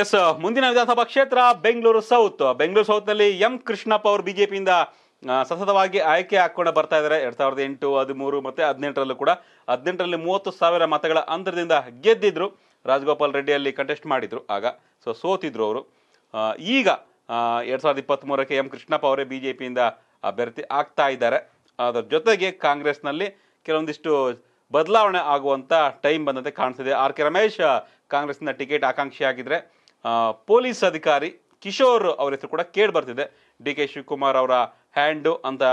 S ಮುಂದಿನ ವಿಧಾನಸಭಾ ಕ್ಷೇತ್ರ ಬೆಂಗಳೂರು ಸೌತ್ ಬೆಂಗಳೂರು ಸೌತ್ನಲ್ಲಿ ಎಂ ಕೃಷ್ಣಪ್ಪ ಅವರು ಬಿಜೆಪಿಯಿಂದ ಸತತವಾಗಿ ಆಯ್ಕೆ ಹಾಕ್ಕೊಂಡು ಬರ್ತಾ ಇದ್ದಾರೆ ಎರಡ್ ಸಾವಿರದ ಎಂಟು ಹದಿಮೂರು ಮತ್ತು ಹದಿನೆಂಟರಲ್ಲೂ ಕೂಡ ಹದಿನೆಂಟರಲ್ಲಿ ಮೂವತ್ತು ಸಾವಿರ ಮತಗಳ ಅಂತರದಿಂದ ಗೆದ್ದಿದ್ರು ರಾಜಗೋಪಾಲ್ ರೆಡ್ಡಿಯಲ್ಲಿ ಕಂಟೆಸ್ಟ್ ಮಾಡಿದ್ರು ಆಗ ಸೊ ಸೋತಿದ್ರು ಅವರು ಈಗ ಎರಡ್ ಸಾವಿರದ ಇಪ್ಪತ್ತ್ಮೂರಕ್ಕೆ ಎಂ ಕೃಷ್ಣಪ್ಪ ಅವರೇ ಬಿ ಜೆ ಪಿಯಿಂದ ಅಭ್ಯರ್ಥಿ ಆಗ್ತಾ ಇದ್ದಾರೆ ಅದರ ಜೊತೆಗೆ ಕಾಂಗ್ರೆಸ್ನಲ್ಲಿ ಕೆಲವೊಂದಿಷ್ಟು ಬದಲಾವಣೆ ಆಗುವಂಥ ಟೈಮ್ ಬಂದಂತೆ ಕಾಣಿಸ್ತಿದೆ ಆರ್ ಕೆ ರಮೇಶ್ ಕಾಂಗ್ರೆಸ್ನ ಟಿಕೆಟ್ ಆಕಾಂಕ್ಷಿಯಾಗಿದ್ದರೆ ಪೊಲೀಸ್ ಅಧಿಕಾರಿ ಕಿಶೋರ್ ಅವರ ಹೆಸರು ಕೂಡ ಕೇಳಿ ಬರ್ತಿದೆ ಡಿ ಕೆ ಶಿವಕುಮಾರ್ ಅವರ ಹ್ಯಾಂಡು ಅಂತ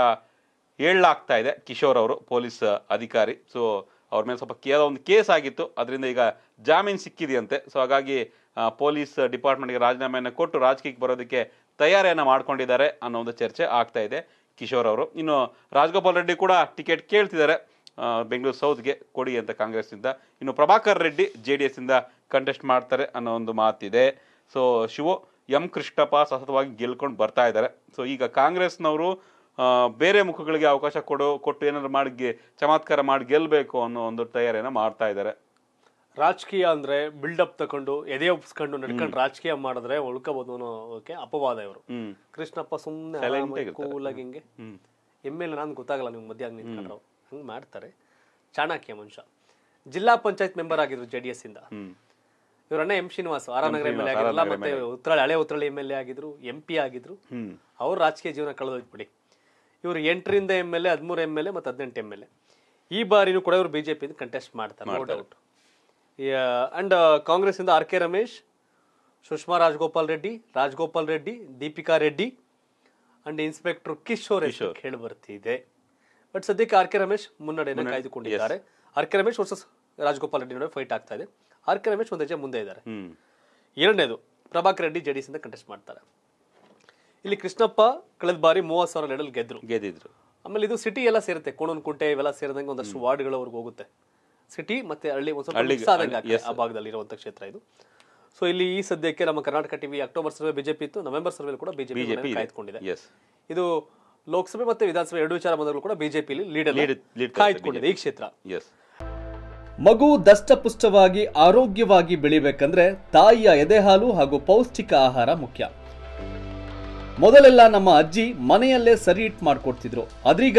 ಹೇಳಲಾಗ್ತಾ ಇದೆ ಕಿಶೋರ್ ಅವರು ಪೊಲೀಸ್ ಅಧಿಕಾರಿ ಸೊ ಅವ್ರ ಮೇಲೆ ಸ್ವಲ್ಪ ಕೇಳೋ ಒಂದು ಕೇಸ್ ಆಗಿತ್ತು ಅದರಿಂದ ಈಗ ಜಾಮೀನು ಸಿಕ್ಕಿದೆಯಂತೆ ಸೊ ಹಾಗಾಗಿ ಪೊಲೀಸ್ ಡಿಪಾರ್ಟ್ಮೆಂಟ್ಗೆ ರಾಜೀನಾಮೆಯನ್ನು ಕೊಟ್ಟು ರಾಜಕೀಯಕ್ಕೆ ಬರೋದಕ್ಕೆ ತಯಾರಿಯನ್ನು ಮಾಡ್ಕೊಂಡಿದ್ದಾರೆ ಅನ್ನೋ ಒಂದು ಚರ್ಚೆ ಆಗ್ತಾ ಇದೆ ಕಿಶೋರ್ ಅವರು ಇನ್ನು ರಾಜಗೋಪಾಲ್ ರೆಡ್ಡಿ ಕೂಡ ಟಿಕೆಟ್ ಕೇಳ್ತಿದ್ದಾರೆ ಬೆಂಗಳೂರು ಸೌತ್ಗೆ ಕೊಡಿ ಅಂತ ಕಾಂಗ್ರೆಸ್ನಿಂದ ಇನ್ನು Prabhakar Reddy J D contest ಮಾಡ್ತಾರೆ ಅನ್ನೋ ಒಂದು ಮಾತಿದೆ ಸೊ ಶಿವ ಎಂ ಕೃಷ್ಣಪ್ಪ ಸತತವಾಗಿ ಗೆಲ್ಕೊಂಡು ಬರ್ತಾ ಇದ್ದಾರೆ ಸೊ ಈಗ ಕಾಂಗ್ರೆಸ್ನವರು ಬೇರೆ ಮುಖಗಳಿಗೆ ಅವಕಾಶ ಕೊಡೋ ಕೊಟ್ಟು ಏನಾದ್ರು ಮಾಡಿ ಚಮತ್ಕಾರ ಮಾಡಿ ಗೆಲ್ಲಬೇಕು ಅನ್ನೋ ಒಂದು ತಯಾರಿಯನ್ನು ಮಾಡ್ತಾ ಇದ್ದಾರೆ ರಾಜಕೀಯ ಬಿಲ್ಡ್ ಬಿಲ್ಡಪ್ ತಗೊಂಡು ಎದೆ ಒಪ್ಸ್ಕೊಂಡು ನಡ್ಕೊಂಡು ರಾಜಕೀಯ ಮಾಡಿದ್ರೆ ಉಳ್ಕೋಬಹುದು ಅನ್ನೋಕೆ ಅಪವಾದ ಇವರು ಕೃಷ್ಣಪ್ಪ ಸುಮ್ಮನೆ ಕೂಲಾಗಿ ಹಿಂಗೆ ಎಮ್ ಎಲ್ ನಾನು ಗೊತ್ತಾಗಲ್ಲ ನಿಮ್ಗೆ ಮಧ್ಯಾಹ್ನ ನಿಂತ್ಕೊಂಡ್ರು ಹಂಗೆ ಮಾಡ್ತಾರೆ ಚಾಣಕ್ಯ ಮನುಷ್ಯ ಜಿಲ್ಲಾ ಪಂಚಾಯತ್ ಮೆಂಬರ್ ಆಗಿದ್ರು ಜೆ ಡಿ ಎಸ್ ಇಂದ ಇವರನ್ನ ಎಂ ಶ್ರೀನಿವಾಸ್ ಆರಾನಗರ ಎಂ ಎಲ್ ಎ ಮತ್ತೆ ಉತ್ತರಾಳಿ ಹಳೆ ಉತ್ತರಾಳಿ ಎಂ ಎಲ್ ಎ ಆಗಿದ್ರು ಎಂ ಪಿ ಆಗಿದ್ರು ಅವ್ರ ರಾಜಕೀಯ ಜೀವನ ಕಳೆದೋಗ್ಬಿಡಿ ಇವರು ಎಂಟರಿಂದ ಎಂ ಎಲ್ ಎ ಹದಿಮೂರು ಎಂ ಎಲ್ ಎ ಮತ್ತು ಹದಿನೆಂಟು ಎಂ ಎಲ್ ಎ ಈ ಬಾರಿನೂ ಕೂಡ ಇವರು ಬಿ ಜೆ ಕಂಟೆಸ್ಟ್ ಮಾಡ್ತಾರೆ ನೋ ಡೌಟ್ ಅಂಡ್ ಕಾಂಗ್ರೆಸ್ಸಿಂದ R K Ramesh Sushma Rajagopal Reddy Rajagopal Reddy Deepika Reddy and inspector Kishore ಕೇಳಿ ಬರ್ತಿದೆ ಬಟ್ ಸದ್ಯಕ್ಕೆ ಆರ್ ಕೆ ರಮೇಶ್ ಮುನ್ನಡೆಯನ್ನು ಕಾಯ್ದುಕೊಂಡಿದ್ದಾರೆ R K Ramesh versus Rajagopal Reddy ನಡುವೆ ಫೈಟ್ ಆಗ್ತಾ ಇದೆ ಆರ್ ಕೆ ರಮೇಶ್ ಒಂದು ಹೆಜ್ಜೆ ಮುಂದೆ ಇದ್ದಾರೆ ಎರಡನೇದು ಪ್ರಭಾಕರ್ ರೆಡ್ಡಿ ಜೆಡಿಎಸ್ ಇಂದ ಕಂಟೆಸ್ಟ್ ಮಾಡ್ತಾರೆ ಇಲ್ಲಿ ಕೃಷ್ಣಪ್ಪ ಕಳೆದ ಬಾರಿ ಮೂವತ್ತು ಸಾವಿರ ಲೆಡಲ್ ಗೆದ್ರು ಗೆದ್ದಿದ್ರು ಆಮೇಲೆ ಇದು ಸಿಟಿ ಎಲ್ಲ ಸೇರುತ್ತೆ ಕೋಣನಕುಂಟೆ ಇವೆಲ್ಲ ಸೇರಿದಂಗೆ ಒಂದಷ್ಟು ಅವ್ರಿಗೆ ಹೋಗುತ್ತೆ ಸಿಟಿ ಮತ್ತೆ ಹಳ್ಳಿ ಆ ಭಾಗದಲ್ಲಿ ಇರುವಂತ ಕ್ಷೇತ್ರ ಇದು ಸೊ ಇಲ್ಲಿ ಈ ಸದ್ಯಕ್ಕೆ ನಮ್ಮ Karnataka TV October survey BJP ಇತ್ತು ನವೆಂಬರ್ ಸರ್ವೆ ಕೂಡ ಬಿಜೆಪಿ ಕಾಯ್ದುಕೊಂಡಿದೆ ಇದು ಲೋಕಸಭೆ ಮತ್ತೆ ವಿಧಾನಸಭೆ ಎರಡು ವಿಚಾರ ಬಂದರೂ ಕೂಡ ಬಿಜೆಪಿಯಲ್ಲಿ ಲೀಡ್ ಕಾಯ್ದುಕೊಂಡಿದೆ ಈ ಕ್ಷೇತ್ರ ಮಗು ದಷ್ಟಪುಷ್ಟವಾಗಿ ಆರೋಗ್ಯವಾಗಿ ಬೆಳಿಬೇಕಂದ್ರೆ ತಾಯಿಯ ಎದೆಹಾಲು ಹಾಗೂ ಪೌಷ್ಟಿಕ ಆಹಾರ ಮುಖ್ಯ ಮೊದಲೆಲ್ಲ ನಮ್ಮ ಅಜ್ಜಿ ಮನೆಯಲ್ಲೇ ಸರಿ ಇಟ್ ಮಾಡ್ಕೊಡ್ತಿದ್ರು ಅದ್ರೀಗ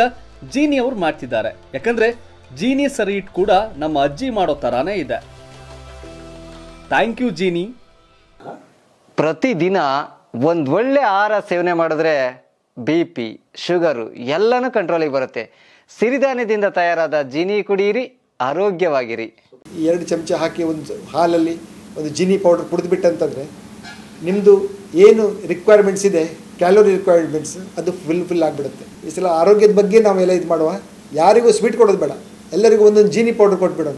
ಜೀನಿ ಅವರು ಮಾಡ್ತಿದ್ದಾರೆ ಯಾಕಂದ್ರೆ ಜೀನಿ ಸರಿ ಇಟ್ ಕೂಡ ನಮ್ಮ ಅಜ್ಜಿ ಮಾಡೋ ತರಾನೇ ಇದೆ ಥ್ಯಾಂಕ್ ಯು ಜೀನಿ ಪ್ರತಿದಿನ ಒಂದ್ ಒಳ್ಳೆ ಆಹಾರ ಸೇವನೆ ಮಾಡಿದ್ರೆ ಬಿ ಪಿ ಶುಗರು ಎಲ್ಲನೂ ಕಂಟ್ರೋಲಿಗೆ ಬರುತ್ತೆ ಸಿರಿಧಾನ್ಯದಿಂದ ತಯಾರಾದ ಜೀನಿ ಕುಡಿಯಿರಿ ಆರೋಗ್ಯವಾಗಿರಿ ಎರಡು ಚಮಚ ಹಾಕಿ ಒಂದು ಹಾಲಲ್ಲಿ ಒಂದು ಜೀನಿ ಪೌಡರ್ ಕುಡಿದ್ಬಿಟ್ಟಂತಂದರೆ ನಿಮ್ಮದು ಏನು ರಿಕ್ವೈರ್ಮೆಂಟ್ಸ್ ಇದೆ ಕ್ಯಾಲೋರಿ ರಿಕ್ವೈರ್ಮೆಂಟ್ಸ್ ಅದು ಫುಲ್ ಫಿಲ್ ಆಗಿಬಿಡುತ್ತೆ ಈ ಸಲ ಆರೋಗ್ಯದ ಬಗ್ಗೆ ನಾವೆಲ್ಲ ಇದು ಮಾಡುವ ಯಾರಿಗೂ ಸ್ವೀಟ್ ಕೊಡೋದು ಬೇಡ ಎಲ್ಲರಿಗೂ ಒಂದೊಂದು ಜೀನಿ ಪೌಡರ್ ಕೊಟ್ಬಿಡೋಣ